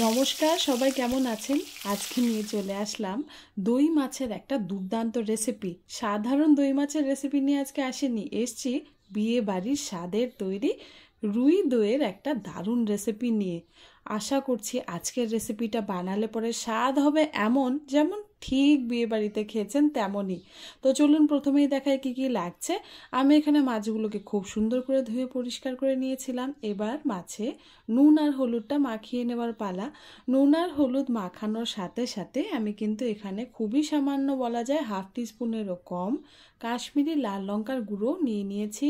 নমস্কার সবাই কেমন আছেন আজকে নিয়ে চলে আসলাম দই মাছের একটা দুর্দান্ত রেসিপি সাধারণ দই মাছের রেসিপি নিয়ে আজকে আসেনি এসছি বিয়ে বাড়ির স্বাদের তৈরি রুই দইয়ের একটা দারুণ রেসিপি নিয়ে আশা করছি আজকের রেসিপিটা বানালে পরে স্বাদ হবে এমন যেমন ঠিক বিয়ে বাড়িতে খেয়েছেন তেমনই তো চলুন প্রথমেই দেখায় কি কি লাগছে আমি এখানে মাছগুলোকে খুব সুন্দর করে ধুয়ে পরিষ্কার করে নিয়েছিলাম এবার মাছে নুন আর হলুদটা মাখিয়ে নেবার পালা নুন আর হলুদ মাখানোর সাথে সাথে আমি কিন্তু এখানে খুবই সামান্য বলা যায় হাফ টিস্পুনেরও কম কাশ্মীরি লাল লঙ্কার গুঁড়ো নিয়ে নিয়েছি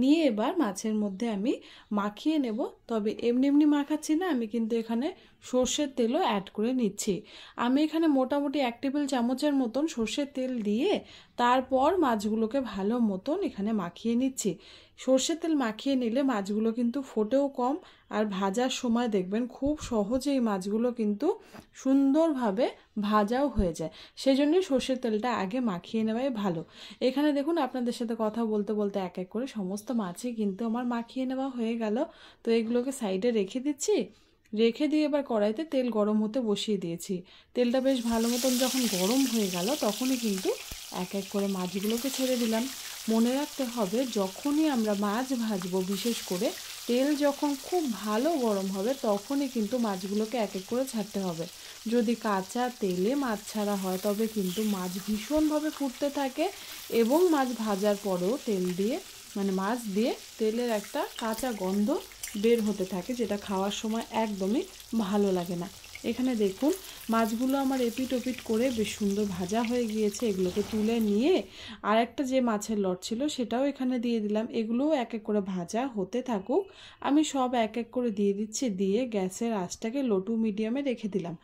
নিয়ে এবার মাছের মধ্যে আমি মাখিয়ে নেব তবে এমনি এমনি মাখাচ্ছি না আমি কিন্তু এখানে সর্ষের তেলও অ্যাড করে নিচ্ছি আমি এখানে মোটামুটি একটি টেবিল চামচের মতন সর্ষের তেল দিয়ে তারপর মাছগুলোকে ভালো মতন এখানে মাখিয়ে নিচ্ছি সর্ষের তেল মাখিয়ে নিলে মাছগুলো কিন্তু ফোটেও কম আর ভাজার সময় দেখবেন খুব সহজেই মাছগুলো কিন্তু সুন্দরভাবে ভাজাও হয়ে যায় সেই জন্যই সর্ষের তেলটা আগে মাখিয়ে নেওয়াই ভালো এখানে দেখুন আপনাদের সাথে কথা বলতে বলতে এক এক করে সমস্ত মাছই কিন্তু আমার মাখিয়ে নেওয়া হয়ে গেল তো এগুলোকে সাইডে রেখে দিচ্ছি রেখে দিয়ে এবার কড়াইতে তেল গরম হতে বসিয়ে দিয়েছি তেলটা বেশ ভালো মতন যখন গরম হয়ে গেল তখনই কিন্তু এক এক করে মাছগুলোকে ছেড়ে দিলাম মনে রাখতে হবে যখনই আমরা মাছ ভাজবো বিশেষ করে তেল যখন খুব ভালো গরম হবে তখনই কিন্তু মাছগুলোকে এক এক করে ছাড়তে হবে যদি কাঁচা তেলে মাছ ছাড়া হয় তবে কিন্তু মাছ ভীষণভাবে ফুটতে থাকে এবং মাছ ভাজার পরেও তেল দিয়ে মানে মাছ দিয়ে তেলের একটা কাঁচা গন্ধ বের হতে থাকে যেটা খাওয়ার সময় একদমই ভালো লাগে না এখানে দেখুন মাছগুলো আমার এপিট ওপিট করে বেশ সুন্দর ভাজা হয়ে গিয়েছে এগুলোকে তুলে নিয়ে আর একটা যে মাছের লট ছিল সেটাও এখানে দিয়ে দিলাম এগুলোও এক এক করে ভাজা হতে থাকুক আমি সব এক এক করে দিয়ে দিচ্ছি দিয়ে গ্যাসের আঁচটাকে লোটু মিডিয়ামে রেখে দিলাম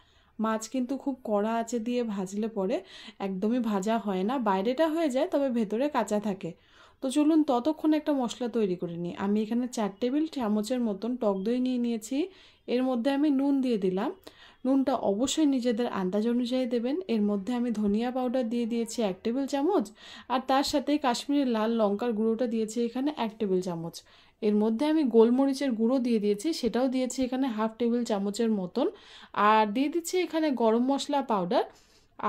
মাছ কিন্তু খুব কড়া আছে দিয়ে ভাজলে পরে একদমই ভাজা হয় না বাইরেটা হয়ে যায় তবে ভেতরে কাঁচা থাকে তো চলুন ততক্ষণ একটা মশলা তৈরি করে নিই আমি এখানে চার টেবিল চামচের মতন টক দই নিয়ে নিয়েছি এর মধ্যে আমি নুন দিয়ে দিলাম নুনটা অবশ্যই নিজেদের আন্দাজ অনুযায়ী দেবেন এর মধ্যে আমি ধনিয়া পাউডার দিয়ে দিয়েছি এক টেবিল চামচ আর তার সাথে কাশ্মীরি লাল লঙ্কার গুঁড়োটা দিয়েছি এখানে এক টেবিল চামচ এর মধ্যে আমি গোলমরিচের গুঁড়ো দিয়ে দিয়েছি সেটাও দিয়েছি এখানে হাফ টেবিল চামচের মতন আর দিয়ে দিচ্ছি এখানে গরম মশলা পাউডার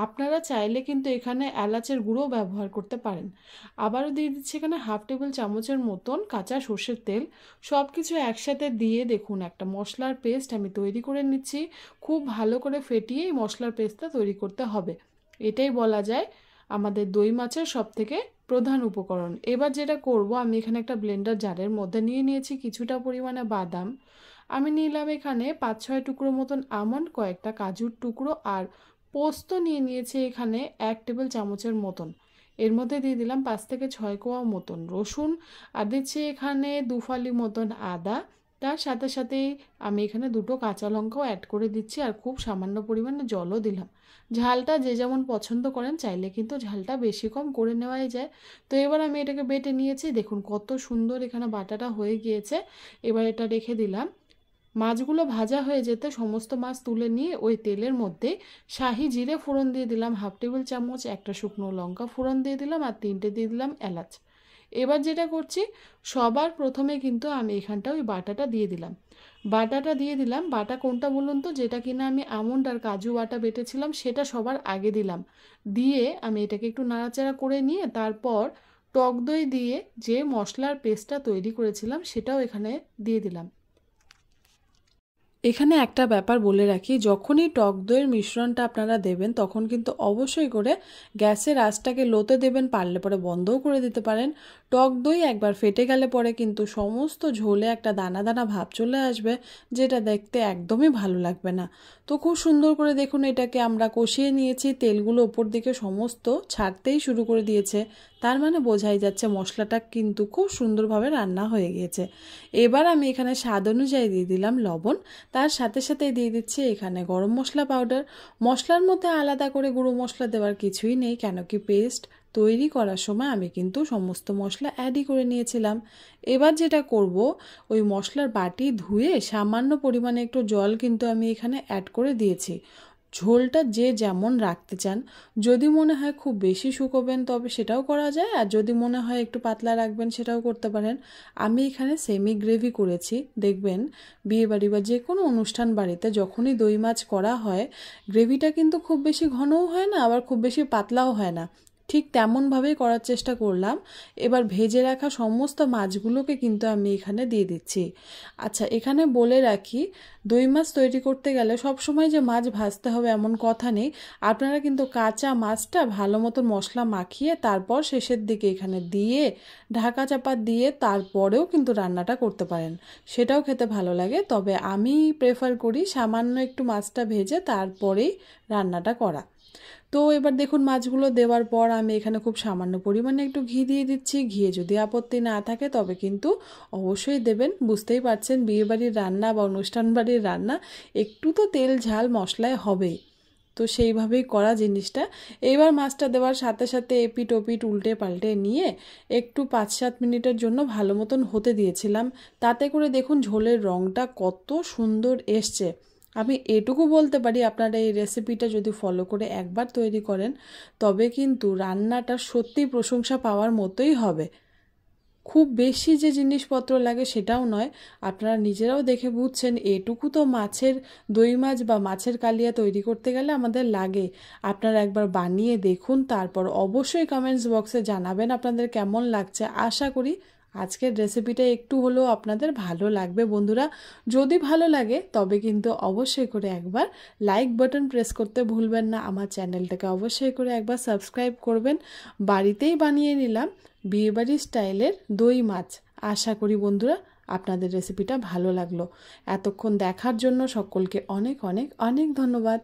আপনারা চাইলে কিন্তু এখানে এলাচের গুঁড়ো ব্যবহার করতে পারেন আবারও দিয়ে দিচ্ছি এখানে হাফ টেবিল চামচের মতন কাঁচা সর্ষের তেল সব কিছু একসাথে দিয়ে দেখুন একটা মশলার পেস্ট আমি তৈরি করে নিচ্ছি খুব ভালো করে ফেটিয়ে এই মশলার পেস্টটা তৈরি করতে হবে এটাই বলা যায় আমাদের দই মাছের সব থেকে প্রধান উপকরণ এবার যেটা করব আমি এখানে একটা ব্লেন্ডার জারের মধ্যে নিয়ে নিয়েছি কিছুটা পরিমাণে বাদাম আমি নিলাম এখানে পাঁচ ছয় টুকরো মতন আমন্ড কয়েকটা কাজুর টুকরো আর পোস্ত নিয়ে নিয়েছি এখানে এক টেবিল চামচের মতন এর মধ্যে দিয়ে দিলাম পাঁচ থেকে ছয় কোয়া মতন রসুন আর দিচ্ছি এখানে দুফালি মতন আদা তার সাথে সাথেই আমি এখানে দুটো কাঁচা লঙ্কাও অ্যাড করে দিচ্ছি আর খুব সামান্য পরিমাণে জলও দিলাম ঝালটা যে যেমন পছন্দ করেন চাইলে কিন্তু ঝালটা বেশি কম করে নেওয়াই যায় তো এবার আমি এটাকে বেটে নিয়েছি দেখুন কত সুন্দর এখানে বাটাটা হয়ে গিয়েছে এবার এটা রেখে দিলাম মাছগুলো ভাজা হয়ে যেতে সমস্ত মাছ তুলে নিয়ে ওই তেলের মধ্যে শাহি জিরে ফোড়ন দিয়ে দিলাম হাফ টেবিল চামচ একটা শুকনো লঙ্কা ফোড়ন দিয়ে দিলাম আর তিনটে দিয়ে দিলাম এলাচ এবার যেটা করছি সবার প্রথমে কিন্তু আমি এখানটা ওই বাটাটা দিয়ে দিলাম বাটাটা দিয়ে দিলাম বাটা কোনটা বলুন তো যেটা কিনা আমি আমন্ড আর কাজু বাটা বেটেছিলাম সেটা সবার আগে দিলাম দিয়ে আমি এটাকে একটু নাড়াচাড়া করে নিয়ে তারপর টক দই দিয়ে যে মশলার পেস্টটা তৈরি করেছিলাম সেটাও এখানে দিয়ে দিলাম এখানে একটা ব্যাপার বলে রাখি যখনই টক দইয়ের মিশ্রণটা আপনারা দেবেন তখন কিন্তু অবশ্যই করে গ্যাসের আঁচটাকে লোতে দেবেন পারলে পরে বন্ধও করে দিতে পারেন টক দই একবার ফেটে গেলে পরে কিন্তু সমস্ত ঝোলে একটা দানা দানা ভাব চলে আসবে যেটা দেখতে একদমই ভালো লাগবে না তো খুব সুন্দর করে দেখুন এটাকে আমরা কষিয়ে নিয়েছি তেলগুলো ওপর দিকে সমস্ত ছাড়তেই শুরু করে দিয়েছে তার মানে বোঝাই যাচ্ছে মশলাটা কিন্তু খুব সুন্দরভাবে রান্না হয়ে গিয়েছে এবার আমি এখানে স্বাদ অনুযায়ী দিয়ে দিলাম লবণ তার সাথে সাথে দিয়ে দিচ্ছি এখানে গরম মশলা পাউডার মশলার মধ্যে আলাদা করে গুঁড়ো মশলা দেওয়ার কিছুই নেই কেন কি পেস্ট তৈরি করার সময় আমি কিন্তু সমস্ত মশলা অ্যাডই করে নিয়েছিলাম এবার যেটা করব ওই মশলার বাটি ধুয়ে সামান্য পরিমাণে একটু জল কিন্তু আমি এখানে অ্যাড করে দিয়েছি ঝোলটা যে যেমন রাখতে চান যদি মনে হয় খুব বেশি শুকোবেন তবে সেটাও করা যায় আর যদি মনে হয় একটু পাতলা রাখবেন সেটাও করতে পারেন আমি এখানে সেমি গ্রেভি করেছি দেখবেন বিয়েবাড়ি বা যে কোনো অনুষ্ঠান বাড়িতে যখনই দই মাছ করা হয় গ্রেভিটা কিন্তু খুব বেশি ঘনও হয় না আবার খুব বেশি পাতলাও হয় না ঠিক তেমনভাবেই করার চেষ্টা করলাম এবার ভেজে রাখা সমস্ত মাছগুলোকে কিন্তু আমি এখানে দিয়ে দিচ্ছি আচ্ছা এখানে বলে রাখি দই মাছ তৈরি করতে গেলে সব সময় যে মাছ ভাজতে হবে এমন কথা নেই আপনারা কিন্তু কাঁচা মাছটা ভালো মতো মশলা মাখিয়ে তারপর শেষের দিকে এখানে দিয়ে ঢাকা চাপা দিয়ে তারপরেও কিন্তু রান্নাটা করতে পারেন সেটাও খেতে ভালো লাগে তবে আমি প্রেফার করি সামান্য একটু মাছটা ভেজে তারপরেই রান্নাটা করা তো এবার দেখুন মাছগুলো দেওয়ার পর আমি এখানে খুব সামান্য পরিমাণে একটু ঘি দিয়ে দিচ্ছি ঘিয়ে যদি আপত্তি না থাকে তবে কিন্তু অবশ্যই দেবেন বুঝতেই পারছেন বিয়েবাড়ির রান্না বা অনুষ্ঠান বাড়ির রান্না একটু তো তেল ঝাল মশলায় হবে তো সেইভাবেই করা জিনিসটা এইবার মাছটা দেওয়ার সাথে সাথে এপিট ওপিট উল্টে পাল্টে নিয়ে একটু পাঁচ সাত মিনিটের জন্য ভালো মতন হতে দিয়েছিলাম তাতে করে দেখুন ঝোলের রঙটা কত সুন্দর এসছে আমি এটুকু বলতে পারি আপনারা এই রেসিপিটা যদি ফলো করে একবার তৈরি করেন তবে কিন্তু রান্নাটা সত্যি প্রশংসা পাওয়ার মতোই হবে খুব বেশি যে জিনিসপত্র লাগে সেটাও নয় আপনারা নিজেরাও দেখে বুঝছেন এটুকু তো মাছের দই মাছ বা মাছের কালিয়া তৈরি করতে গেলে আমাদের লাগে আপনারা একবার বানিয়ে দেখুন তারপর অবশ্যই কমেন্টস বক্সে জানাবেন আপনাদের কেমন লাগছে আশা করি আজকের রেসিপিটা একটু হলেও আপনাদের ভালো লাগবে বন্ধুরা যদি ভালো লাগে তবে কিন্তু অবশ্যই করে একবার লাইক বাটন প্রেস করতে ভুলবেন না আমার চ্যানেলটাকে অবশ্যই করে একবার সাবস্ক্রাইব করবেন বাড়িতেই বানিয়ে নিলাম বিয়েবাড়ি স্টাইলের দই মাছ আশা করি বন্ধুরা আপনাদের রেসিপিটা ভালো লাগলো এতক্ষণ দেখার জন্য সকলকে অনেক অনেক অনেক ধন্যবাদ